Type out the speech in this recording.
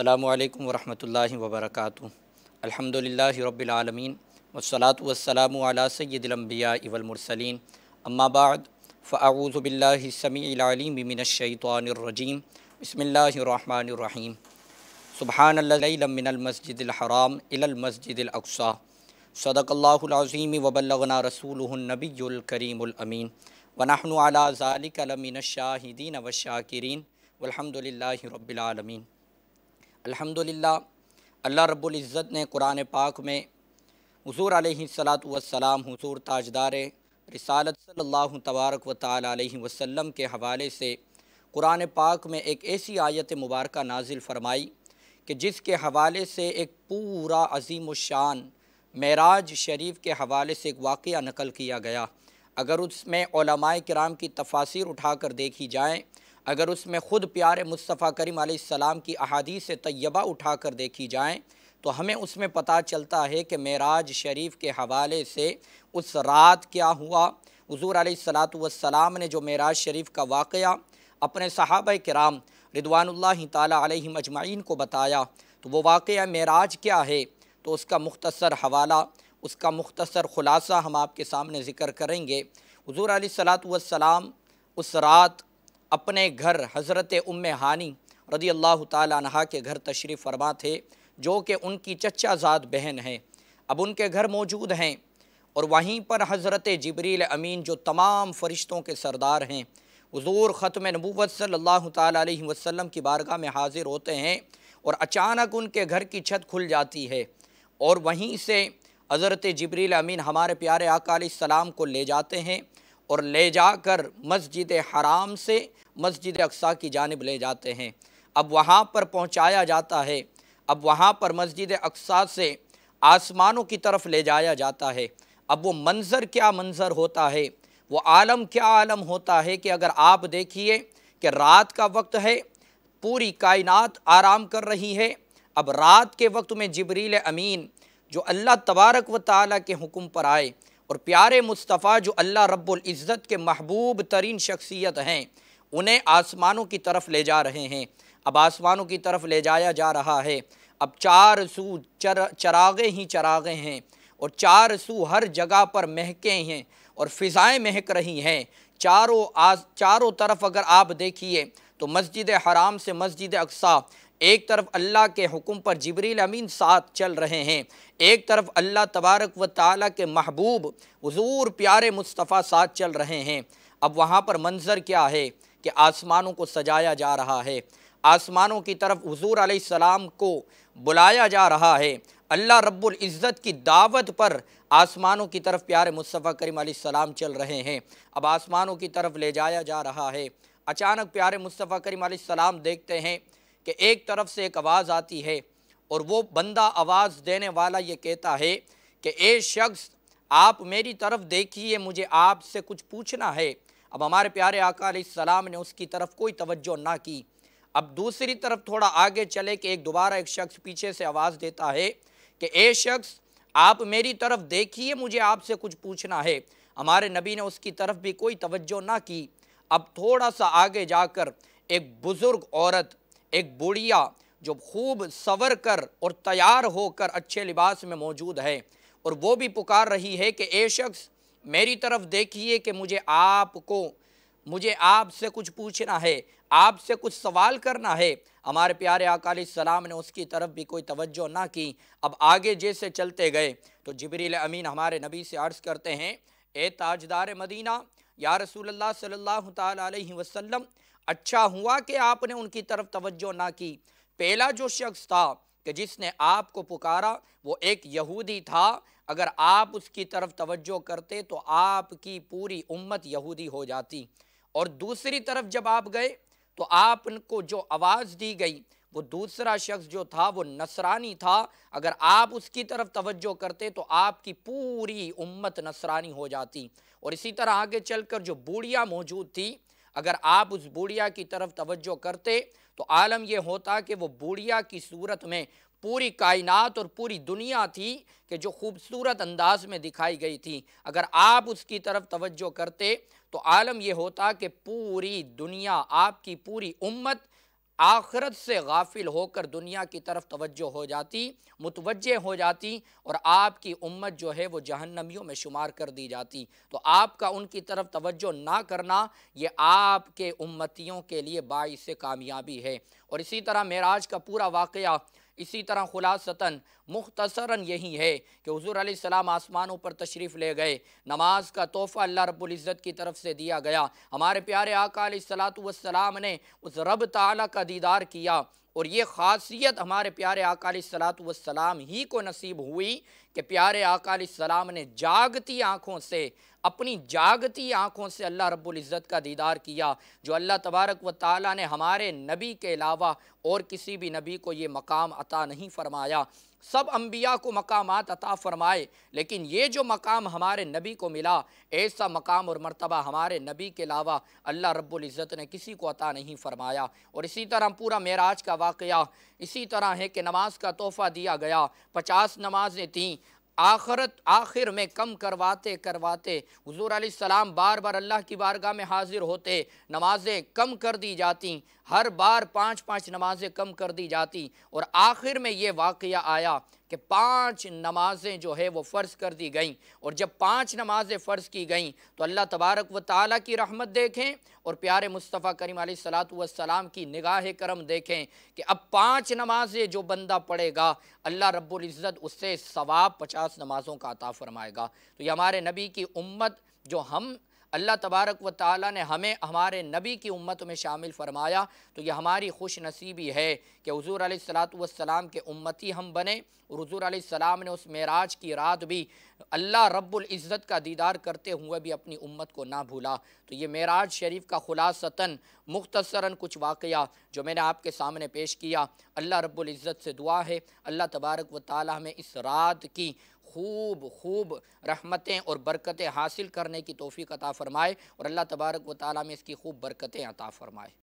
अल्लाम वरहमल वबरक अलहमदिल्ला रबालमीन वसलात वसलाम सैदम्बिया इवलमरसलिन अम्माबाद फ़ाऊज़बिल्लासमीमिनशैतरजीम बसमीम सुबहानल्लमिनमसजिदराम इलमसजिदसा सदकल्लाज़ीम वबलगना रसूलनबीकरीमीन वनाहन अला ज़ालिकलमिन शाहिदीन वशाकिरीन वलहमदिल्ला रबालमीन अल्हम्दुलिल्लाह अल्लाह रब्बुल इज़्ज़त ने कुरान पाक में हुजूर अलैहिस्सलातु वस्सलाम हुजूर ताजदार रिसालत सल्लल्लाहु तबारक व ताला अलैहि वसल्लम के हवाले से कुरान पाक में एक ऐसी आयत मुबारक नाजिल फरमाई कि जिसके हवाले से एक पूरा अजीम शान मराज शरीफ के हवाले से एक वाक़ नकल किया गया अगर उसमें कराम की तफासिर उठा कर देखी जाएँ अगर उसमें ख़ुद प्यार मुस्तफ़ा करीम आसमाम की से तय्यबा उठा कर देखी जाएँ तो हमें उसमें पता चलता है कि मेराज शरीफ के हवाले से उस रात क्या हुआ हजूर सलाम ने जो मेराज शरीफ का वाक़ अपने सहाब कराम रिदवानल्ला तम अजमाइन को बताया तो वो वाक़ मेराज क्या है तो उसका मुख्तसर हवाला उसका मुख्तसर ख़ुलासा हम आपके सामने ज़िक्र करेंगे हजूर सलाम उस रात अपने घर हज़रत उम हानी रदी अल्लाह तहा के घर तशरीफ़ फरमा थे जो कि उनकी चचाजाद बहन हैं अब उनके घर मौजूद हैं और वहीं पर हज़रत जबरील अमीन जो तमाम फ़रिश्तों के सरदार हैं हजूर ख़त्म नबूत सल्ला तसलम की बारगाह में हाज़िर होते हैं और अचानक उनके घर की छत खुल जाती है और वहीं से हज़रत जबरील अमीन हमारे प्यारे आकाम को ले जाते हैं और ले जाकर मस्जिद हराम से मस्जिद अक्सा की जानब ले जाते हैं अब वहाँ पर पहुँचाया जाता है अब वहाँ पर मस्जिद अक्सा से आसमानों की तरफ ले जाया जाता है अब वो मंज़र क्या मंज़र होता है वो आलम क्या आलम होता है कि अगर आप देखिए कि रात का वक्त है पूरी कायनात आराम कर रही है अब रात के वक्त में जबरील अमीन जो अल्लाह तबारक व ताली के हुक्म पर आए और प्यारे मुस्तफ़ा जो अल्लाह रब्ज़त के महबूब तरीन शख्सियत हैं उन्हें आसमानों की तरफ ले जा रहे हैं अब आसमानों की तरफ ले जाया जा रहा है अब चार सू चर चरागे ही चरागे हैं और चार सू हर जगह पर महके हैं और फ़िज़ाएँ महक रही हैं चारों आज चारों तरफ अगर आप देखिए तो मस्जिद हराम से मस्जिद अक्सा एक तरफ अल्लाह के हुक्म पर जबरील अमीन साथ चल रहे हैं एक तरफ अल्लाह तबारक व ताली के महबूब हजूर प्यारे मुस्तफ़ा साथ चल रहे हैं अब वहाँ पर मंजर क्या है कि आसमानों को सजाया जा रहा है आसमानों की तरफ हजूर आसमाम को बुलाया जा रहा है अल्लाह रब्बुल इज़्ज़त की दावत पर आसमानों की तरफ प्यारे मुस्तफ़ा करीम सलाम चल रहे हैं अब आसमानों की तरफ ले जाया जा रहा है अचानक प्यारे मुस्तफ़ा करीम सलाम देखते हैं कि एक तरफ से एक आवाज़ आती है और वो बंदा आवाज़ देने वाला ये कहता है कि ए शख्स आप मेरी तरफ देखिए मुझे आपसे कुछ पूछना है अब हमारे प्यारे आका सलाम ने उसकी तरफ कोई तवज्जो ना की अब दूसरी तरफ थोड़ा आगे चले कि एक दोबारा एक शख्स पीछे से आवाज़ देता है कि ए शख्स आप मेरी तरफ देखिए मुझे आपसे कुछ पूछना है हमारे नबी ने उसकी तरफ भी कोई तवज्जो ना की अब थोड़ा सा आगे जाकर एक बुज़ुर्ग औरत एक बुढ़िया जो खूब सवर कर और तैयार होकर अच्छे लिबास में मौजूद है और वो भी पुकार रही है कि ए शख्स मेरी तरफ देखिए कि मुझे आपको मुझे आपसे कुछ पूछना है आपसे कुछ सवाल करना है हमारे प्यारे अकाली सलाम ने उसकी तरफ भी कोई तवज्जो ना की अब आगे जैसे चलते गए तो जबरील अमीन हमारे नबी से अर्ज़ करते हैं ए ताजदार मदीना या रसूल सल्ला वसलम अच्छा हुआ कि आपने उनकी तरफ तवज्जो ना की पहला जो शख्स था कि जिसने आपको पुकारा वो एक यहूदी था अगर आप उसकी तरफ तवज्जो करते तो आपकी पूरी उम्मत यहूदी हो जाती और दूसरी तरफ जब आप गए तो आपको जो आवाज़ दी गई वो दूसरा शख्स जो था वो नसरानी था अगर आप उसकी तरफ तवज्जो करते तो आपकी पूरी उम्मत नसरानी हो जाती और इसी तरह आगे चलकर जो बूढ़िया मौजूद थी अगर आप उस बूढ़िया की तरफ तवज्जो करते तो आलम यह होता कि वो बूढ़िया की सूरत में पूरी कायनात और पूरी दुनिया थी कि जो खूबसूरत अंदाज में दिखाई गई थी अगर आप उसकी तरफ तवज्जो करते तो आलम यह होता कि पूरी दुनिया आपकी पूरी उम्मत आखरत से गाफिल होकर दुनिया की तरफ तवज्जो हो जाती मुतवजह हो जाती और आपकी उम्मत जो है वो जहन्नमियों में शुमार कर दी जाती तो आपका उनकी तरफ तवज्जो ना करना ये आपके उम्मतियों के लिए बायस कामयाबी है और इसी तरह मेराज का पूरा वाक़ इसी तरह खुलासतन मुख्तसरा यही है कि हजूर सलाम आसमानों पर तशरीफ़ ले गए नमाज का तोहफ़ा अल्लाह रब्ज़त की तरफ से दिया गया हमारे प्यारे आका सलात ने उस रब ताला का दीदार किया और ये खासियत हमारे प्यारे अकाली सलात वसलाम ही को नसीब हुई कि प्यारे अकाली सलाम ने जागती आँखों से अपनी जागती आँखों से अल्लाह रब्ज़त का दीदार किया जो अल्लाह तबारक व ताली ने हमारे नबी के अलावा और किसी भी नबी को ये मकाम अता नहीं फ़रमाया सब अम्बिया को मकाम अता फ़रमाए लेकिन ये जो मकाम हमारे नबी को मिला ऐसा मकाम और मरतबा हमारे नबी के अलावा अल्लाह रब्ज़त ने किसी को अता नहीं फ़रमाया और इसी तरह पूरा मेराज का वाक़ इसी तरह है कि नमाज का तोहफ़ा दिया गया पचास नमाजें थीं आखरत आखिर में कम करवाते करवाते हजूर सलाम बार बार अल्लाह की बारगाह में हाजिर होते नमाजें कम कर दी जाती हर बार पाँच पाँच नमाजें कम कर दी जाती और आखिर में ये वाक़ आया कि पांच नमाजें जो है वो फ़र्ज़ कर दी गईं और जब पांच नमाजें फ़र्ज़ की गईं तो अल्लाह तबारक व ताली की रहमत देखें और प्यारे मुस्तफ़ा करीम सलाम की निगाह करम देखें कि अब पांच नमाजें जो बंदा पढ़ेगा अल्लाह रब्ज़त उससे सवाब पचास नमाज़ों का अता फ़रमाएगा तो ये हमारे नबी की उम्मत जो हम अल्लाह तबारक व ताली ने हमें हमारे नबी की उम्मत में शामिल फरमाया तो ये हमारी खुश नसीबी है कि हजूर सलाम के उम्मती हम बने और हजूर सलाम ने उस मराज की रात भी अल्लाह रब्ज़त का दीदार करते हुए भी अपनी उम्मत को ना भूला तो ये मराज शरीफ का खुलासता मुख्तसरा कुछ वाक़ जो मैंने आपके सामने पेश किया अल्लाह रब्ज़त से दुआ है अल्लाह तबारक व ताली हमें इस रात की खूब खूब रहमतें और बरकतें हासिल करने की तोफ़ी अता फ़रमाए और अल्लाह तबारक व ताली में इसकी खूब बरकतें अता फ़रमाए